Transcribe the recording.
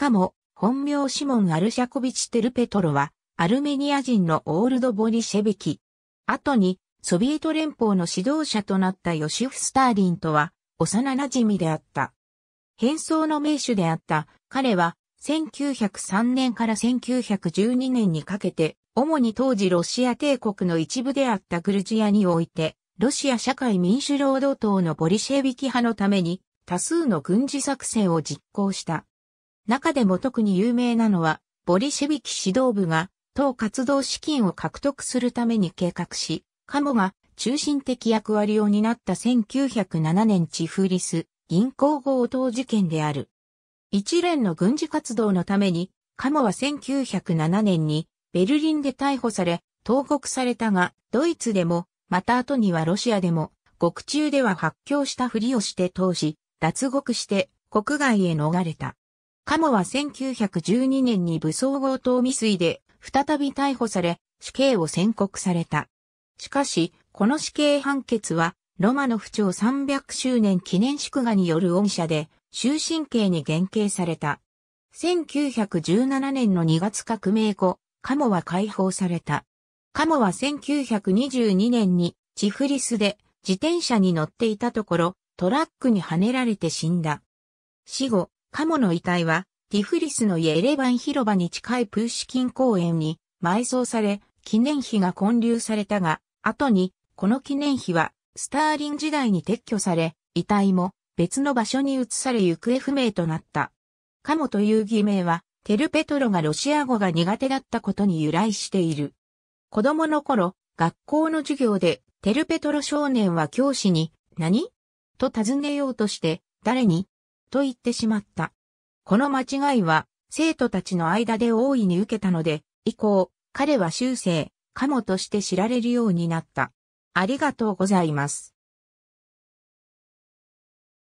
かも、本名シモン・アルシャコビチ・テルペトロは、アルメニア人のオールド・ボリシェビキ。後に、ソビエト連邦の指導者となったヨシフ・スターリンとは、幼馴染であった。変装の名手であった彼は、1903年から1912年にかけて、主に当時ロシア帝国の一部であったグルジアにおいて、ロシア社会民主労働党のボリシェビキ派のために、多数の軍事作戦を実行した。中でも特に有名なのは、ボリシェビキ指導部が、党活動資金を獲得するために計画し、カモが中心的役割を担った1907年チフリス銀行強盗事件である。一連の軍事活動のために、カモは1907年にベルリンで逮捕され、投獄されたが、ドイツでも、また後にはロシアでも、獄中では発狂したふりをして通し、脱獄して国外へ逃れた。カモは1912年に武装強盗未遂で再び逮捕され、死刑を宣告された。しかし、この死刑判決は、ロマノフ朝300周年記念祝賀による恩赦で、終身刑に減刑された。1917年の2月革命後、カモは解放された。カモは1922年にチフリスで自転車に乗っていたところ、トラックにはねられて死んだ。死後、カモの遺体は、ティフリスのイエレバン広場に近いプーシキン公園に埋葬され、記念碑が建立されたが、後に、この記念碑は、スターリン時代に撤去され、遺体も別の場所に移され行方不明となった。カモという偽名は、テルペトロがロシア語が苦手だったことに由来している。子供の頃、学校の授業で、テルペトロ少年は教師に、何と尋ねようとして、誰に、と言ってしまった。この間違いは、生徒たちの間で大いに受けたので、以降、彼は修正、カモとして知られるようになった。ありがとうございます。